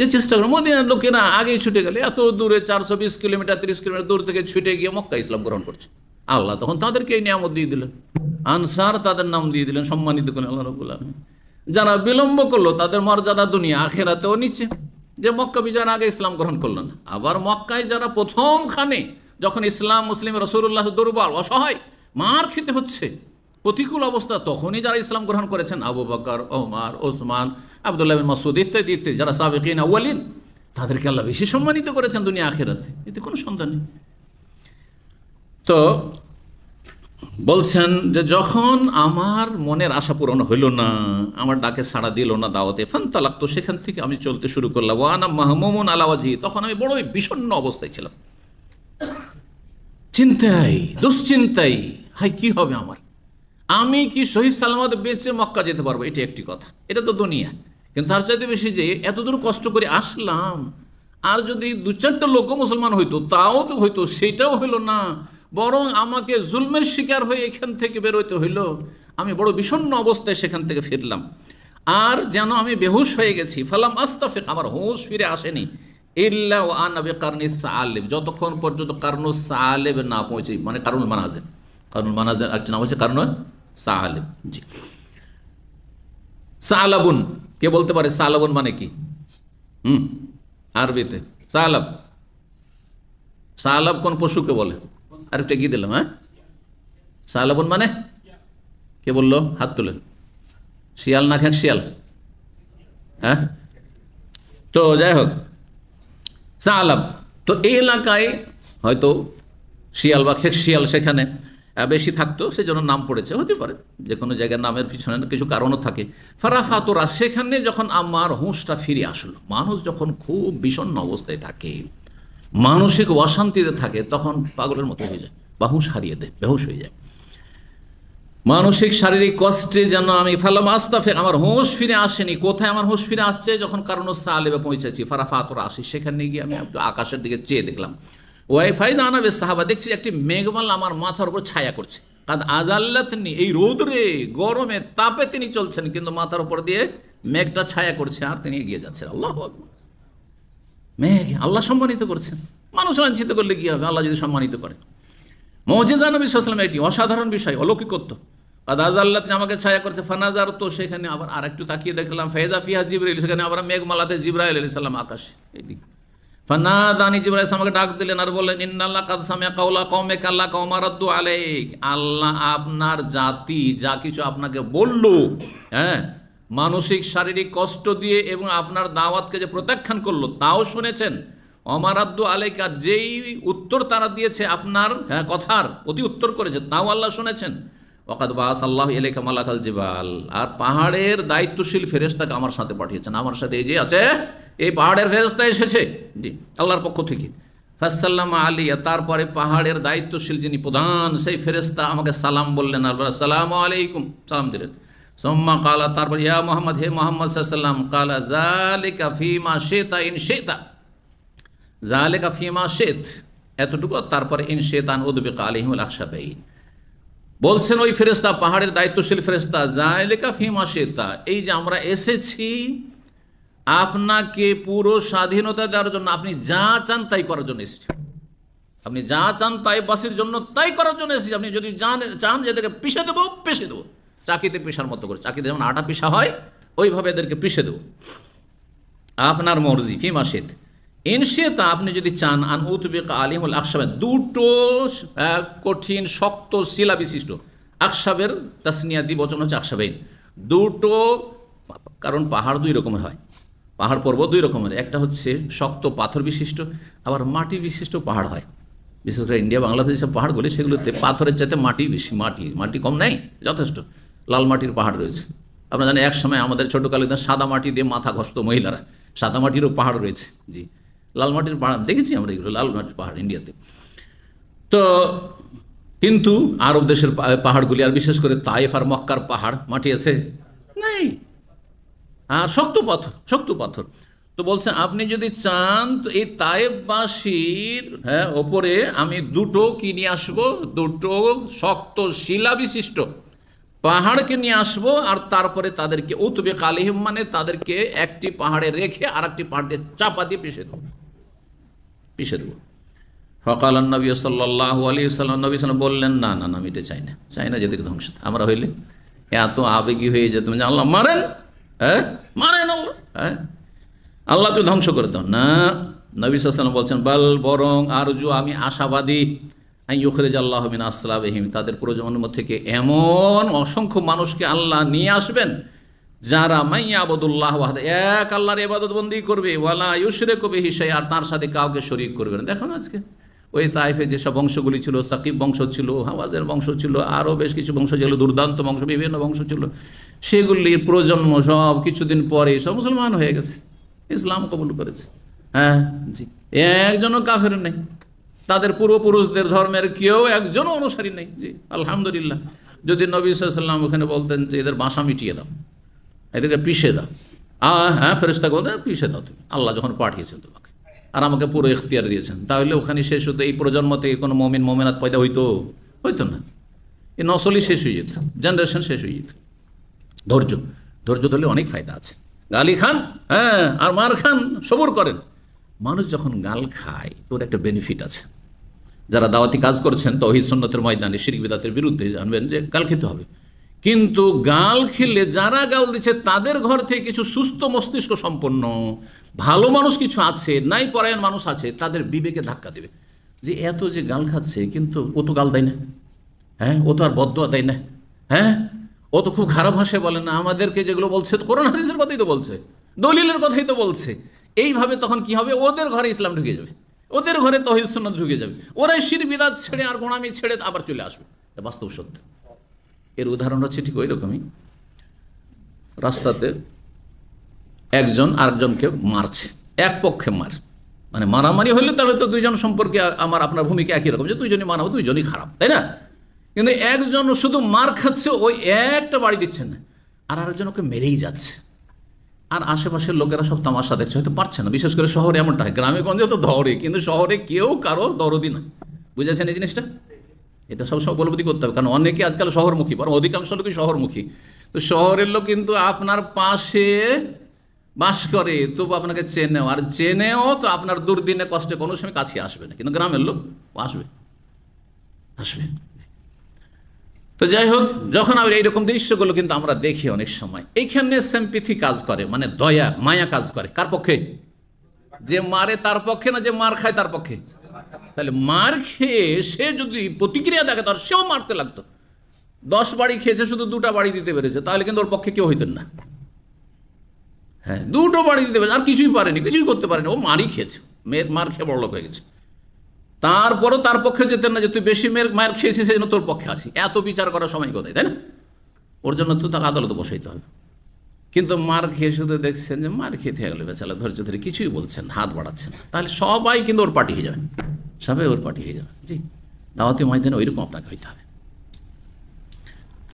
যে চেষ্টা করে মদিনার লোকেরা আগেই ছুটে গেলে এত দূরে চারশো বিশ কিলোমিটার তিরিশ কিলোমিটার দূর থেকে ছুটে গিয়ে মক্কা ইসলাম গ্রহণ করছে আল্লাহ তখন তাদেরকে এই নিয়ামত দিয়ে দিলেন আনসার তাদের নাম দিয়ে দিলেন সম্মানিত করে আল্লাহ রবুল্লা যারা বিলম্ব করলো তাদের মর্যাদা দুনিয়া আখেরাতেও নিচ্ছে যে মক্কা বিজয়ের আগে ইসলাম গ্রহণ করলো না আবার মক্কায় যারা প্রথমখানে যখন ইসলাম মুসলিম রসুল্লাহ দুর্বল অসহায় মার খেতে হচ্ছে প্রতিকূল অবস্থা তখনই যারা ইসলাম গ্রহণ করেছেন আবু বকর ওমার ওসমান আবদুল্লাহ মাসুদ ইত্যাদি ইত্যাদি যারা সাবেকিন আউ্বালিন তাদেরকে আল্লাহ বেশি সম্মানিত করেছেন দুনিয়া আখেরাতে এতে কোনো সন্তান নেই তো বলছেন যে যখন আমার মনের আশা পূরণ হইল না আমার ডাকে সাড়া দিল না দাওয়াতে ফান তালাক তো সেখান থেকে আমি চলতে শুরু করলাম ওয়ানা মাহমুমুন আলাওয়াজি তখন আমি বড়ই বিষণ্ন অবস্থায় ছিলাম চিন্তাই দুশ্চিন্তাই হাই কি হবে আমার আমি কি শহীদ সালামত বেঁচে মক্কা যেতে পারবো এটা একটি কথা এটা তো দুনিয়া কিন্তু তার চাইতে বেশি যে এতদূর কষ্ট করে আসলাম আর যদি দু চারটা লোক মুসলমান হইতো তাও তো হইতো সেটাও হইল না বরং আমাকে জুলমের শিকার হয়ে এখান থেকে বেরোইতে হইল আমি বড় বিষণ্ন অবস্থায় সেখান থেকে ফিরলাম আর যেন আমি বেহুশ হয়ে গেছি ফালাম আস্তাফেক আমার হুঁশ ফিরে আসেনি ইল্লা ও আনাবে কার্নিসা আলেব যতক্ষণ পর্যন্ত সা আলেব না পৌঁছে মানে কারুল মানাজের কারণ মানাজের একটা নাম হচ্ছে কারণ জি কে বলতে পারে মানে কি হুম আরবিতে কোন পশুকে বলে আরেকটা গিয়ে দিলাম হ্যাঁ মানে কে বললো হাত তুলে শিয়াল না খেক শিয়াল হ্যাঁ তো যাই হোক সালাব তো এই এলাকায় হয়তো শিয়াল বা খেক শিয়াল সেখানে বেশি থাকতো সেই জন্য নাম পড়েছে হতে পারে যে কোনো জায়গার নামের পিছনে কিছু কারণও থাকে ফারাফাতরা সেখানে যখন আমার হুঁশটা ফিরে আসলো মানুষ যখন খুব বিষণ্ন অবস্থায় থাকে মানসিক অশান্তিতে থাকে তখন পাগলের মতো হয়ে যায় বা হুঁশ হারিয়ে দেয় বেহুশ হয়ে যায় মানসিক শারীরিক কষ্টে যেন আমি ফেলাম আস্তাফে আমার হোঁশ ফিরে আসেনি কোথায় আমার হোঁশ ফিরে আসছে যখন কারণ সালেবে পৌঁছেছি ফারাফাতরা আসি সেখানে গিয়ে আমি একটু আকাশের দিকে চেয়ে দেখলাম ওয়াইফাই দানাবে সাহাবা দেখছি একটি মেঘমাল আমার মাথার উপর ছায়া করছে কাদ আজাল্লাতনি এই রৌদ্রে গরমে তাপে তিনি চলছেন কিন্তু মাথার উপর দিয়ে মেঘটা ছায়া করছে আর তিনি এগিয়ে যাচ্ছেন আল্লাহ মেঘ আল্লাহ সম্মানিত করছেন মানুষ লাঞ্ছিত করলে কী হবে আল্লাহ যদি সম্মানিত করে মজেজা নবী সাল্লাম একটি অসাধারণ বিষয় অলৌকিকত্ব কাদাজ আল্লাহ তিনি আমাকে ছায়া করছে ফানাজার তো সেখানে আবার আর একটু তাকিয়ে দেখলাম ফেজা ফিহা জিবরাইল সেখানে আবার মেঘমালাতে জিব্রাইল আলি সাল্লাম আকাশে এদিকে আমাকে ডাক দিলেন আর আল্লাহ আপনার জাতি যা কিছু আপনাকে বলল হ্যাঁ মানসিক শারীরিক কষ্ট দিয়ে এবং আপনার দাওয়াতকে যে প্রত্যাখ্যান করলো তাও শুনেছেন অমারাদ্দু আর যেই উত্তর তারা দিয়েছে আপনার হ্যাঁ কথার অতি উত্তর করেছে তাও আল্লাহ শুনেছেন ওকাত বাস আল্লাহ এলেকা মালাকাল আর পাহাড়ের দায়িত্বশীল ফেরেস্তাকে আমার সাথে পাঠিয়েছেন আমার সাথে এই যে আছে এই পাহাড়ের ফেরেস্তা এসেছে জি আল্লাহর পক্ষ থেকে ফাসাল্লাম আলিয়া তারপরে পাহাড়ের দায়িত্বশীল যিনি প্রধান সেই ফেরেস্তা আমাকে সালাম বললেন আল্লাহ সালাম আলাইকুম সালাম দিলেন সোম্মা কালা তারপর ইয়া মোহাম্মদ হে মোহাম্মদ সাল্লাম কালা জালিকা ফিমা শেতা ইন শেতা জালিকা ফিমা শেত এতটুকু তারপরে ইন শেতান উদ্বেকা আলিহিমুল আকসাবাইন বলছেন ওই ফেরেস্তা পাহাড়ের দায়িত্বশীল ফেরেস্তা জায়লেকা ফিমা শেতা এই যে আমরা এসেছি আপনাকে পুরো স্বাধীনতা দেওয়ার জন্য আপনি যা চান তাই করার জন্য এসেছি আপনি যা চান তাই বাসির জন্য তাই করার জন্য এসেছি আপনি যদি চান চান এদেরকে পিষে দেবো পিষে দেবো চাকিতে পিসার মতো করে চাকিতে যেমন আটা পিসা হয় ওইভাবে এদেরকে পিষে দেবো আপনার মর্জি ফিমা শেত ইনশেতা আপনি যদি চান আন উতবেক আলিমুল আকসাবের দুটো কঠিন শক্ত শিলা বিশিষ্ট আকসাবের তাসনিয়াদি বচন হচ্ছে আকসাবেন দুটো কারণ পাহাড় দুই রকমের হয় পাহাড় পর্বত দুই রকমের একটা হচ্ছে শক্ত পাথর বিশিষ্ট আবার মাটি বিশিষ্ট পাহাড় হয় বিশেষ করে ইন্ডিয়া বাংলাদেশ যেসব পাহাড়গুলি সেগুলোতে পাথরের চাইতে মাটি বেশি মাটি মাটি কম নাই যথেষ্ট লাল মাটির পাহাড় রয়েছে আপনারা জানেন এক সময় আমাদের ছোটোকালে সাদা মাটি দিয়ে মাথা ঘষ্ট মহিলারা সাদা মাটিরও পাহাড় রয়েছে জি লালমাটির পাহাড় দেখেছি আমরা এগুলো লালমাটির পাহাড় ইন্ডিয়াতে তো কিন্তু আরব দেশের পাহাড়গুলি আর বিশেষ করে তাইফ আর মক্কার পাহাড় মাটি আছে নেই আর শক্ত পাথর শক্ত পাথর তো বলছেন আপনি যদি চান তো এই তাইফবাসীর হ্যাঁ ওপরে আমি দুটো কি নিয়ে আসবো দুটো শক্ত শিলা বিশিষ্ট পাহাড়কে নিয়ে আসবো আর তারপরে তাদেরকে উতবে কালিহিম মানে তাদেরকে একটি পাহাড়ে রেখে আর একটি পাহাড়ে চাপা দিয়ে পিষে দেবো পিছিয়ে দেবো সকাল নবী সাল্লাহ আলী সাল্লাম নবী সাল্লাম বললেন না না আমি এটা চাই না চাই না যেদিকে ধ্বংস আমরা হইলে এত আবেগী হয়ে যেত যে আল্লাহ মারেন হ্যাঁ মারেন আল্লাহ হ্যাঁ আল্লাহ তুমি ধ্বংস করে দাও না নবী সাল্লাম বলছেন বল বরং আরজু আমি আশাবাদী ইউখরেজ আল্লাহ মিন তাদের প্রজন্মের থেকে এমন অসংখ্য মানুষকে আল্লাহ নিয়ে আসবেন যারা মাইয়া আবদুল্লাহ এক আল্লাহর এবাদত বন্দি করবে ওয়ালা ইউসরে কবে হিসাই আর তার সাথে কাউকে শরিক করবে না দেখো আজকে ওই তাইফে যেসব বংশগুলি ছিল সাকিব বংশ ছিল হাওয়াজের বংশ ছিল আরও বেশ কিছু বংশ ছিল দুর্দান্ত বংশ বিভিন্ন বংশ ছিল সেগুলির প্রজন্ম সব কিছুদিন পরে সব মুসলমান হয়ে গেছে ইসলাম কবুল করেছে হ্যাঁ জি একজনও কাফের নেই তাদের পূর্বপুরুষদের ধর্মের কেউ একজনও অনুসারী নেই জি আলহামদুলিল্লাহ যদি নবী সাল্লাম ওখানে বলতেন যে এদের বাসা মিটিয়ে দাও এদেরকে পিষে দাও হ্যাঁ ফেরেস্তা বলতে হ্যাঁ, পিষে দাও তুমি আল্লাহ যখন পাঠিয়েছেন তোমাকে আর আমাকে পুরো এখতিয়ার দিয়েছেন তাহলে ওখানে শেষ হতো এই প্রজন্ম থেকে কোনো মমিন মোমেনাত পয়দা হইতো হইতো না এই নসলই শেষ হয়ে যেত জেনারেশন শেষ হয়ে যেত ধৈর্য ধৈর্য ধরলে অনেক ফায়দা আছে গালি খান হ্যাঁ আর মার খান সবর করেন মানুষ যখন গাল খায় তোর একটা বেনিফিট আছে যারা দাওয়াতি কাজ করছেন তহিদ সন্ন্যতের ময়দানে শিরিক বিদাতের বিরুদ্ধে জানবেন যে গাল খেতে হবে কিন্তু গাল খেলে যারা গাল দিচ্ছে তাদের ঘর থেকে কিছু সুস্থ মস্তিষ্ক সম্পন্ন ভালো মানুষ কিছু আছে নাই পরায়ণ মানুষ আছে তাদের বিবেকে ধাক্কা দেবে যে এত যে গাল খাচ্ছে কিন্তু ও তো গাল দেয় না হ্যাঁ ও তো আর বদয়া দেয় না হ্যাঁ ও তো খুব খারাপ ভাষায় বলে না আমাদেরকে যেগুলো বলছে করোনা হাদিসের কথাই তো বলছে দলিলের কথাই তো বলছে এইভাবে তখন কি হবে ওদের ঘরে ইসলাম ঢুকে যাবে ওদের ঘরে তহিদ সুন্নত ঢুকে যাবে ওরাই শির বিদাত ছেড়ে আর গোড়ামি ছেড়ে আবার চলে আসবে বাস্তব সত্য এর উদাহরণ হচ্ছে ঠিক ওই রকমই রাস্তাতে একজন আরেকজনকে মারছে এক পক্ষে মার মানে মারামারি হইলে তাহলে তো দুইজন সম্পর্কে আমার আপনার ভূমিকা একই রকম যে দুইজনই মারাবো দুইজনই খারাপ তাই না কিন্তু একজন শুধু মার খাচ্ছে ওই একটা বাড়ি দিচ্ছে না আর আরেকজন ওকে মেরেই যাচ্ছে আর আশেপাশের লোকেরা সব তামাশা দেখছে হয়তো পারছে না বিশেষ করে শহরে এমনটা হয় গ্রামে গঞ্জে তো ধরে কিন্তু শহরে কেউ কারো দরদি না বুঝেছেন এই জিনিসটা এটা সবসময় উপলব্ধি করতে হবে কারণ অনেকে আজকাল শহরমুখী বরং অধিকাংশ লোকই শহরমুখী তো শহরের লোক কিন্তু আপনার পাশে বাস করে তবু আপনাকে চেনেও আর চেনেও তো আপনার দুর্দিনে কষ্টে কোনো সময় কাছে আসবে না কিন্তু গ্রামের লোক আসবে আসবে তো যাই হোক যখন আমরা এইরকম দৃশ্যগুলো কিন্তু আমরা দেখি অনেক সময় এইখানে সেম্পিথি কাজ করে মানে দয়া মায়া কাজ করে কার পক্ষে যে মারে তার পক্ষে না যে মার খায় তার পক্ষে তাহলে মার খেয়ে সে যদি প্রতিক্রিয়া দেখে তার সেও মারতে লাগতো দশ বাড়ি খেয়েছে শুধু দুটা বাড়ি দিতে পেরেছে তাহলে কিন্তু ওর পক্ষে কেউ হইতেন না হ্যাঁ দুটো বাড়ি দিতে পেরেছে আর কিছুই পারেনি কিছুই করতে পারেনি ও মারই খেয়েছে মেয়ের মার খেয়ে বড়লোক হয়ে গেছে তারপরও তার পক্ষে যেতেন না যে তুই বেশি মেয়ের মায়ের খেয়েছিস সেই জন্য তোর পক্ষে আসি এত বিচার করার সময় কোথায় তাই না ওর জন্য তো তাকে আদালতে বসাইতে হবে কিন্তু মার খেয়ে শুধু দেখছেন যে মার খেয়ে থেকে গেল ধৈর্য ধরে কিছুই বলছেন হাত বাড়াচ্ছেন তাহলে সবাই কিন্তু ওর পার্টি হয়ে যাবে সবাই ওর পার্টি হয়ে যাবে জি দাওয়াতি ময়দানে ওইরকম আপনাকে হইতে হবে